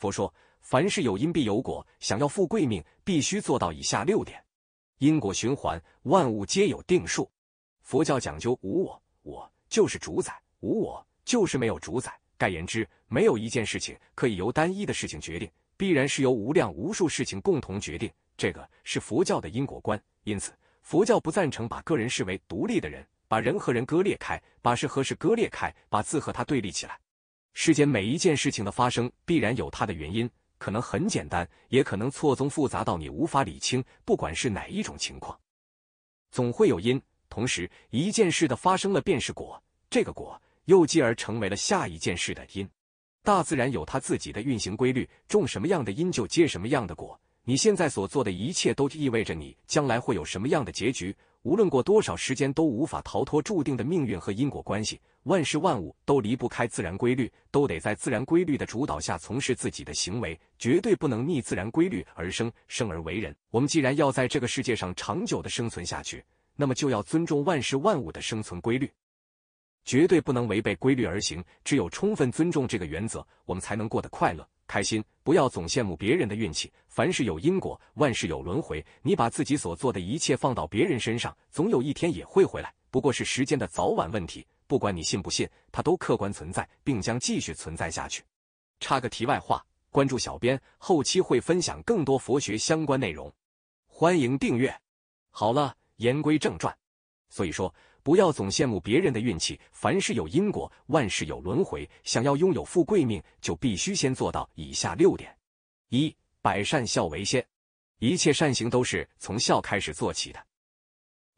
佛说，凡事有因必有果，想要富贵命，必须做到以下六点。因果循环，万物皆有定数。佛教讲究无我，我就是主宰，无我就是没有主宰。概言之，没有一件事情可以由单一的事情决定，必然是由无量无数事情共同决定。这个是佛教的因果观。因此，佛教不赞成把个人视为独立的人，把人和人割裂开，把事和事割裂开，把字和他对立起来。世间每一件事情的发生，必然有它的原因，可能很简单，也可能错综复杂到你无法理清。不管是哪一种情况，总会有因。同时，一件事的发生了便是果，这个果又继而成为了下一件事的因。大自然有它自己的运行规律，种什么样的因就结什么样的果。你现在所做的一切，都意味着你将来会有什么样的结局。无论过多少时间都无法逃脱注定的命运和因果关系，万事万物都离不开自然规律，都得在自然规律的主导下从事自己的行为，绝对不能逆自然规律而生。生而为人，我们既然要在这个世界上长久的生存下去，那么就要尊重万事万物的生存规律，绝对不能违背规律而行。只有充分尊重这个原则，我们才能过得快乐。开心，不要总羡慕别人的运气。凡事有因果，万事有轮回。你把自己所做的一切放到别人身上，总有一天也会回来，不过是时间的早晚问题。不管你信不信，它都客观存在，并将继续存在下去。插个题外话，关注小编，后期会分享更多佛学相关内容，欢迎订阅。好了，言归正传，所以说。不要总羡慕别人的运气，凡事有因果，万事有轮回。想要拥有富贵命，就必须先做到以下六点：一、百善孝为先，一切善行都是从孝开始做起的，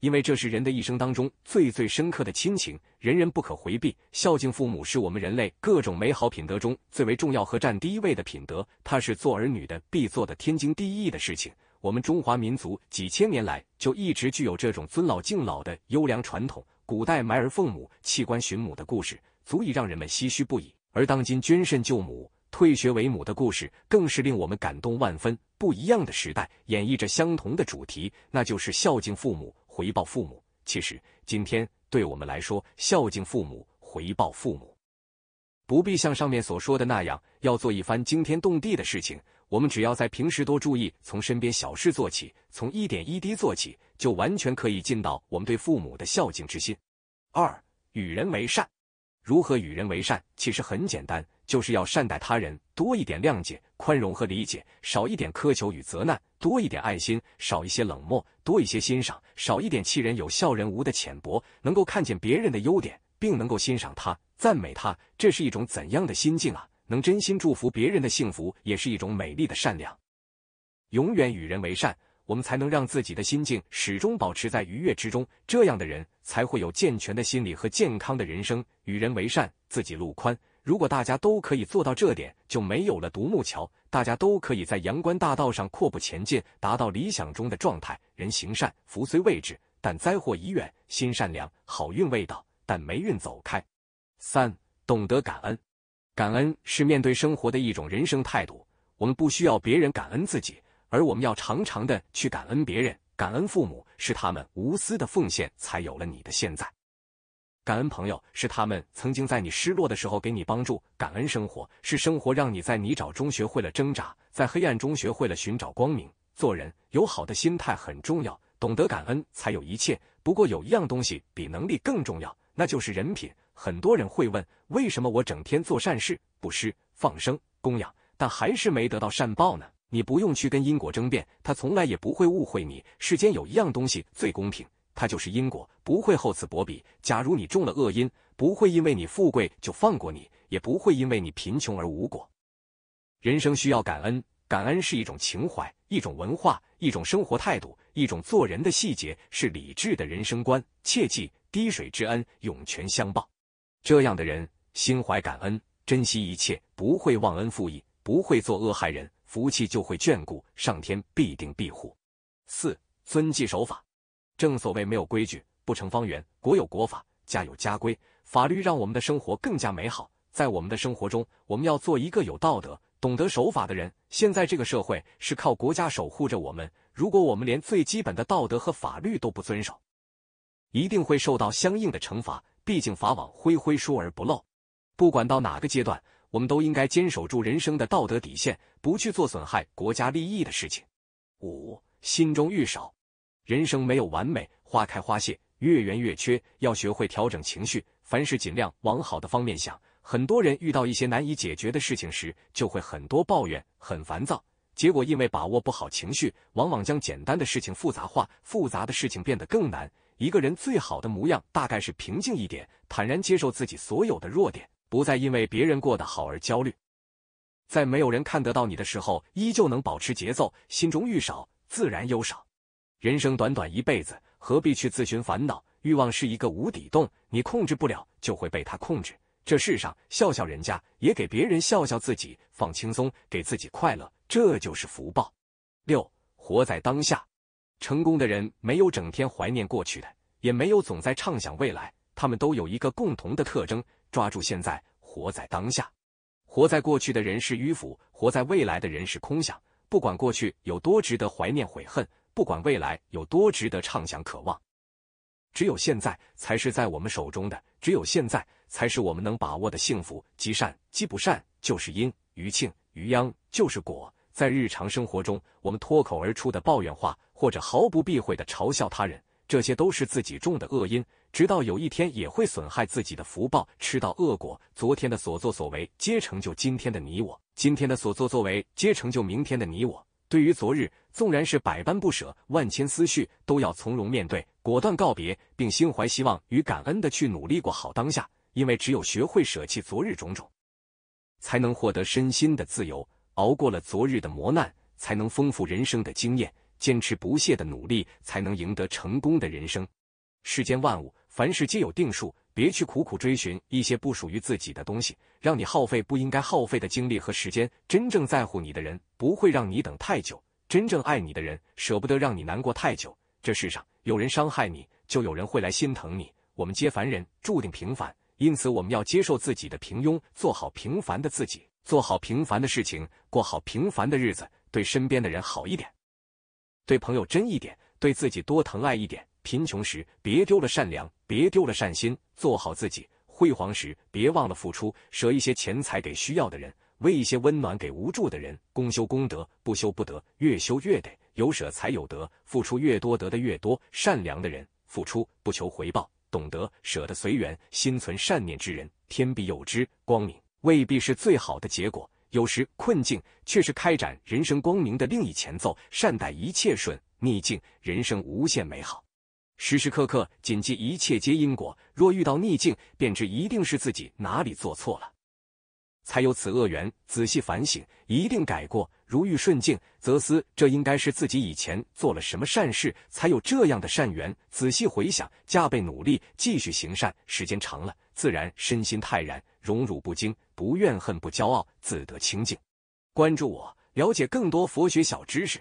因为这是人的一生当中最最深刻的亲情，人人不可回避。孝敬父母是我们人类各种美好品德中最为重要和占第一位的品德，它是做儿女的必做的天经地义的事情。我们中华民族几千年来就一直具有这种尊老敬老的优良传统。古代埋儿奉母、弃官寻母的故事，足以让人们唏嘘不已；而当今捐肾救母、退学为母的故事，更是令我们感动万分。不一样的时代，演绎着相同的主题，那就是孝敬父母、回报父母。其实，今天对我们来说，孝敬父母、回报父母，不必像上面所说的那样，要做一番惊天动地的事情。我们只要在平时多注意，从身边小事做起，从一点一滴做起，就完全可以尽到我们对父母的孝敬之心。二，与人为善。如何与人为善？其实很简单，就是要善待他人，多一点谅解、宽容和理解，少一点苛求与责难，多一点爱心，少一些冷漠，多一些欣赏，少一点气人有、笑人无的浅薄，能够看见别人的优点，并能够欣赏他、赞美他，这是一种怎样的心境啊！能真心祝福别人的幸福，也是一种美丽的善良。永远与人为善，我们才能让自己的心境始终保持在愉悦之中。这样的人才会有健全的心理和健康的人生。与人为善，自己路宽。如果大家都可以做到这点，就没有了独木桥，大家都可以在阳关大道上阔步前进，达到理想中的状态。人行善，福虽未至，但灾祸已远；心善良，好运未到，但霉运走开。三，懂得感恩。感恩是面对生活的一种人生态度。我们不需要别人感恩自己，而我们要常常的去感恩别人。感恩父母，是他们无私的奉献才有了你的现在；感恩朋友，是他们曾经在你失落的时候给你帮助；感恩生活，是生活让你在泥沼中学会了挣扎，在黑暗中学会了寻找光明。做人有好的心态很重要，懂得感恩才有一切。不过有一样东西比能力更重要，那就是人品。很多人会问，为什么我整天做善事、布施、放生、供养，但还是没得到善报呢？你不用去跟因果争辩，他从来也不会误会你。世间有一样东西最公平，它就是因果，不会厚此薄彼。假如你中了恶因，不会因为你富贵就放过你，也不会因为你贫穷而无果。人生需要感恩，感恩是一种情怀，一种文化，一种生活态度，一种做人的细节，是理智的人生观。切记，滴水之恩，涌泉相报。这样的人心怀感恩，珍惜一切，不会忘恩负义，不会做恶害人，福气就会眷顾，上天必定庇护。四、遵纪守法。正所谓没有规矩不成方圆，国有国法，家有家规，法律让我们的生活更加美好。在我们的生活中，我们要做一个有道德、懂得守法的人。现在这个社会是靠国家守护着我们，如果我们连最基本的道德和法律都不遵守，一定会受到相应的惩罚。毕竟法网恢恢，疏而不漏。不管到哪个阶段，我们都应该坚守住人生的道德底线，不去做损害国家利益的事情。五、心中欲少，人生没有完美，花开花谢，月圆月缺，要学会调整情绪，凡事尽量往好的方面想。很多人遇到一些难以解决的事情时，就会很多抱怨，很烦躁，结果因为把握不好情绪，往往将简单的事情复杂化，复杂的事情变得更难。一个人最好的模样，大概是平静一点，坦然接受自己所有的弱点，不再因为别人过得好而焦虑。在没有人看得到你的时候，依旧能保持节奏。心中欲少，自然忧少。人生短短一辈子，何必去自寻烦恼？欲望是一个无底洞，你控制不了，就会被他控制。这世上，笑笑人家，也给别人笑笑自己，放轻松，给自己快乐，这就是福报。六，活在当下。成功的人没有整天怀念过去的，也没有总在畅想未来。他们都有一个共同的特征：抓住现在，活在当下。活在过去的人是迂腐，活在未来的人是空想。不管过去有多值得怀念悔恨，不管未来有多值得畅想渴望，只有现在才是在我们手中的，只有现在才是我们能把握的幸福。积善积不善，就是因；余庆余殃，就是果。在日常生活中，我们脱口而出的抱怨话，或者毫不避讳的嘲笑他人，这些都是自己种的恶因，直到有一天也会损害自己的福报，吃到恶果。昨天的所作所为，皆成就今天的你我；今天的所作作为，皆成就明天的你我。对于昨日，纵然是百般不舍，万千思绪，都要从容面对，果断告别，并心怀希望与感恩的去努力过好当下。因为只有学会舍弃昨日种种，才能获得身心的自由。熬过了昨日的磨难，才能丰富人生的经验；坚持不懈的努力，才能赢得成功的人生。世间万物，凡事皆有定数，别去苦苦追寻一些不属于自己的东西，让你耗费不应该耗费的精力和时间。真正在乎你的人，不会让你等太久；真正爱你的人，舍不得让你难过太久。这世上有人伤害你，就有人会来心疼你。我们皆凡人，注定平凡，因此我们要接受自己的平庸，做好平凡的自己。做好平凡的事情，过好平凡的日子，对身边的人好一点，对朋友真一点，对自己多疼爱一点。贫穷时，别丢了善良，别丢了善心，做好自己；辉煌时，别忘了付出，舍一些钱财给需要的人，为一些温暖给无助的人。功修功德，不修不得，越修越得，有舍才有得，付出越多，得的越多。善良的人，付出不求回报，懂得舍得随缘，心存善念之人，天必有之光明。未必是最好的结果，有时困境却是开展人生光明的另一前奏。善待一切顺逆境，人生无限美好。时时刻刻谨记一切皆因果，若遇到逆境，便知一定是自己哪里做错了，才有此恶缘。仔细反省，一定改过。如遇顺境，则思这应该是自己以前做了什么善事，才有这样的善缘。仔细回想，加倍努力，继续行善。时间长了，自然身心泰然，荣辱不惊，不怨恨，不骄傲，自得清净。关注我，了解更多佛学小知识。